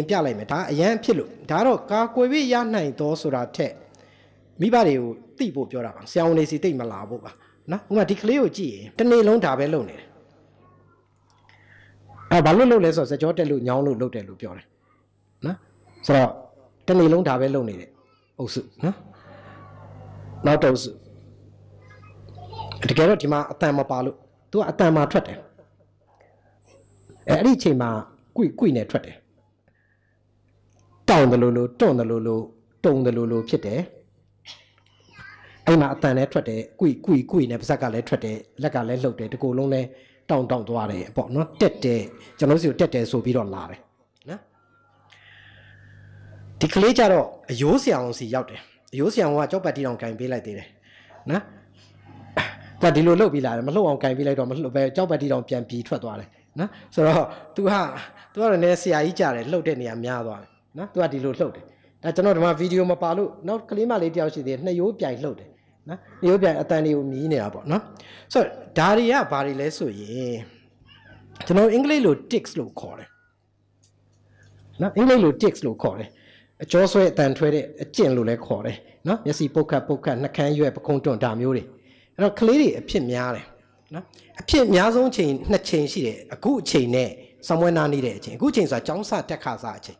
င်ပြလိုက်မယ်ဒါအရန်ဖြစ်လို့ဒါတော့ကာကွယ်ပြီးရနိုင်တော့ဆိုတာထက်မိဘတွေကိုသိဖို့ပြောတာပါဆရာဝန်တွေစီတိတ်မလာဖို့ပါနော်ဥမာဒီကလေးကိုကြည့်ရင်တစ်နေ့လုံးဒါပဲလုပ်နေတယ်အဲဘာလို့လုပ်လဲဆိုတော့စကြောတက်လို့ညောင်းလို့လုပ်တယ်လို့ပြောတယ်နော်ဆိုတော့တစ်နေ့လုံးဒါပဲလုပ်နေတယ်အုပ်စုနော်နောက်တော့စုတကယ်တော့ဒီမှာအတန်မပါလို့သူကအတန်မှာထွက်တယ်အဲအဲ့ဒီအချိန်မှာကွိကွိနဲ့ထွက်တယ်တောင့်တယ်လို့လို့တွန့်တယ်လို့လို့တုံတယ်လို့လို့ဖြစ်တယ်အဲ့မှာအတန်လည်းထွက်တယ်ကွိကွိကွိနဲ့ပါးစပ်ကလည်းထွက်တယ်လက်ကလည်းလှုပ်တယ်တကူလုံးလည်းတောင့်တောင့်သွားတယ်ပေါ့နော်တက်တယ်ကျွန်တော်စီကိုတက်တယ်ဆိုပြီးတော့လာတယ်နော်ဒီကလေးကြတော့အယိုးဆရာအောင်စီရောက်တယ်အယိုးဆရာအောင်ကကြောက်ပတ်တီတောင်ကင်ပေးလိုက်သေးတယ်နော်ကဒီလိုလှုပ်ပြီးလာတယ်မလှုပ်အောင်ကင်ပေးလိုက်တော့မလှုပ်ပဲကြောက်ပတ်တီတောင်ပြန်ပြီးထွက်သွားတယ်နော်ဆိုတော့ तू ဟာ तू ကတော့လည်းဆရာကြီးကြားတယ်လှုပ်တဲ့နေရာများသွားတယ်နော်သူကဒီလိုလှုပ်တယ်ဒါကျွန်တော်ဒီမှာဗီဒီယိုမပါလို့နောက်ကလေးမလေးတယောက်ရှိသေးတယ်နှစ်ရိုးပြိုင်လှုပ်တယ်နော်နှစ်ရိုးပြိုင်အတန်တွေကိုမြည်နေတာပေါ့နော်ဆိုတော့ဒါတွေကဘာတွေလဲဆိုရင်ကျွန်တော်အင်္ဂလိပ်လို ticks လို့ခေါ်တယ်နော်အင်္ဂလိပ်လို ticks လို့ခေါ်တယ်အကျော်ဆွဲအတန်ထွဲတဲ့အကျင့်လို့လည်းခေါ်တယ်နော်မျက်စိပုတ်ခတ်ပုတ်ခတ်နှာခမ်းရွက်ပခုံးတွန့်ဒါမျိုးတွေအဲ့တော့ကလေးတွေအဖြစ်များတယ်နော်အဖြစ်အများဆုံးချိန်နှစ်ချိန်ရှိတယ်အခုအချိန်နဲ့ somewhere နားနေတဲ့အချိန်အခုအချိန်ဆိုတာចောင်းစတက်ခါစအချိန်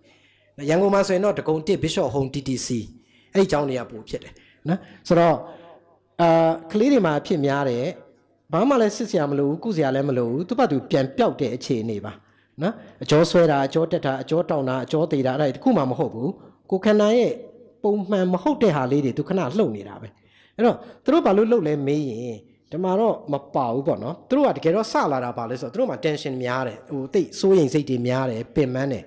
ရန်ကုန်မှာဆိုရင်တော့ဒဂုံ1 Bishop Home TTC အဲ့ဒီအကြောင်းတွေကပိုဖြစ်တယ်နော်ဆိုတော့အာကလေးတွေမှာအဖြစ်များတယ်ဘာမှလည်းစစ်စရာမလိုဘူးကုစရာလည်းမလိုဘူးသူ့ဘာသူပြန်ပြောက်တဲ့အခြေအနေပါနော်အကျောဆွဲတာအကျောတက်တာအကျောတောင်းတာအကျောသေးတာအဲ့ဒါတခုမှမဟုတ်ဘူးကိုခန္ဓာရဲ့ပုံမှန်မဟုတ်တဲ့ဟာလေးတွေသူခဏလှုပ်နေတာပဲအဲ့တော့သူတို့ဘာလို့လှုပ်လဲမေးရင်ဒီမှာတော့မပါဘူးပေါ့နော်သူတို့ကတကယ်တော့ဆလာတာပါလဲဆိုတော့သူတို့မှာ tension များတယ်ဟိုတိတ်စိုးရိမ်စိတ်တွေများတယ်ပင်ပန်းတယ်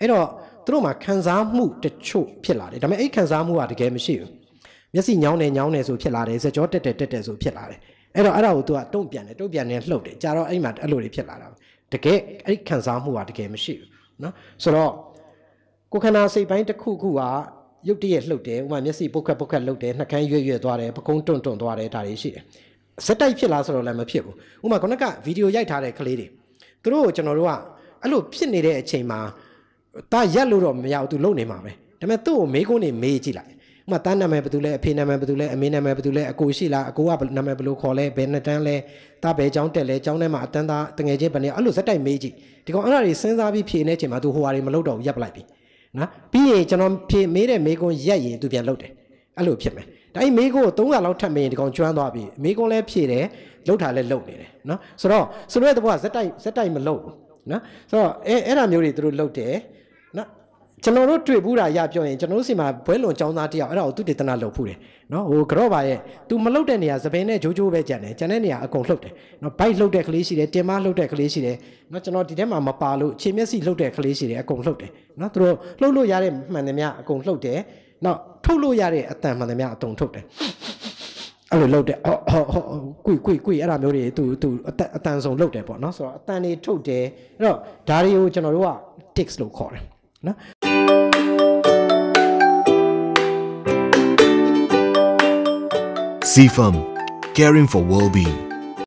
အဲ့တော့သူတို့မှာခံစားမှုတချို့ဖြစ်လာတယ်ဒါပေမဲ့အဲ့ခံစားမှုကတကယ်မရှိဘူးမျက်စိညောင်းတယ်ညောင်းတယ်ဆိုဖြစ်လာတယ်စကြောတက်တက်တက်တက်ဆိုဖြစ်လာတယ်အဲ့တော့အဲ့ဒါကိုသူကတုံ့ပြန်တယ်တုံ့ပြန်တယ်လှုပ်တယ်ကြာတော့အဲ့မှာအဲ့လိုတွေဖြစ်လာတာတကယ်အဲ့ခံစားမှုကတကယ်မရှိဘူးเนาะဆိုတော့ကိုခန္ဓာစိတ်ပိုင်းတစ်ခုခုကရုပ်တရက်လှုပ်တယ်ဥပမာမျက်စိပုတ်ခတ်ပုတ်ခတ်လှုပ်တယ်နှာခမ်းရွေ့ရွေ့သွားတယ်ပကုံးတွန့်တွန့်သွားတယ်ဒါတွေရှိတယ်စက်တိုက်ဖြစ်လာဆိုတော့လည်းမဖြစ်ဘူးဥပမာခုနကဗီဒီယိုရိုက်ထားတဲ့ကလေးတွေသူတို့ကိုကျွန်တော်တို့ကအဲ့လိုဖြစ်နေတဲ့အချိန်မှာတာရက်လို့တော့မရဘူး तू လုံနေမှာပဲဒါပေမဲ့သူ့ကိုမေးခွန်းနေမေးကြည့်လိုက်ဥမာတန်းနာမည်ဘယ်သူလဲအဖေနာမည်ဘယ်သူလဲအမေနာမည်ဘယ်သူလဲအကိုရှိလားအကိုကနာမည်ဘယ်လိုခေါ်လဲဘယ်နှစ်တန်းလဲတာဘယ်ကျောင်းတက်လဲကျောင်းထဲမှာအတန်းသားတငယ်ချင်းဘယ်နေအဲ့လိုဇက်တိုက်မေးကြည့်ဒီကောင်အဲ့ဒါတွေစဉ်းစားပြီးဖြေနေချိန်မှာ तू ဟိုဟာတွေမလုပ်တော့ရပ်ပလိုက်ပြီနော်ပြီးရင်ကျွန်တော်ဖြေမေးတဲ့မေးခွန်းရက်ရင် तू ပြန်လုပ်တယ်အဲ့လိုဖြစ်မယ်ဒါအိမေးကို300လောက်ထပ်မရင်ဒီကောင်ကျွမ်းသွားပြီမေးကွန်းလည်းဖြည့်တယ်လောက်တာလည်းလုံနေတယ်နော်ဆိုတော့ဆိုတော့တဘောကဇက်တိုက်ဇက်တိုက်မလုံဘူးနော်ဆိုတော့အဲအဲ့ဒါမျိုးတွေသူတို့လုံတယ်ကျွန်တော်တို့တွေ့ဘူးတာရပြောရင်ကျွန်တော်တို့စီမှာဘွဲလွန်ចောင်းသားတယောက်အဲ့ဒါကိုသူတေသနာလုပ်ဖူးတယ်နော်ဟိုကတော့ပါရဲ့ तू မလှုပ်တဲ့နေရာသပင်နဲ့ဂျိုးဂျိုးပဲကြံတယ်ကြံတဲ့နေရာအကုန်လှုပ်တယ်နော်ဘိုက်လှုပ်တဲ့ကလေးရှိတယ်တင်မလှုပ်တဲ့ကလေးရှိတယ်နော်ကျွန်တော်ဒီထဲမှာမပါလို့ခြေမျက်စိလှုပ်တဲ့ကလေးရှိတယ်အကုန်လှုပ်တယ်နော်သူတို့လှုပ်လို့ရတဲ့မှန်သမျှအကုန်လှုပ်တယ်နော်ထုတ်လို့ရတဲ့အတန်မှန်သမျှအကုန်ထုတ်တယ်အဲ့လိုလှုပ်တယ်ဟောဟောဟောကွိကွိကွိအဲ့ဒါမျိုးတွေ तू तू အတန်အတန်ဆုံးလှုပ်တယ်ပေါ့နော်ဆိုတော့အတန်တွေထုတ်တယ်အဲ့တော့ဒါတွေကိုကျွန်တော်တို့က ticks လို့ခေါ်တယ်နော် C Firm, caring for well-being.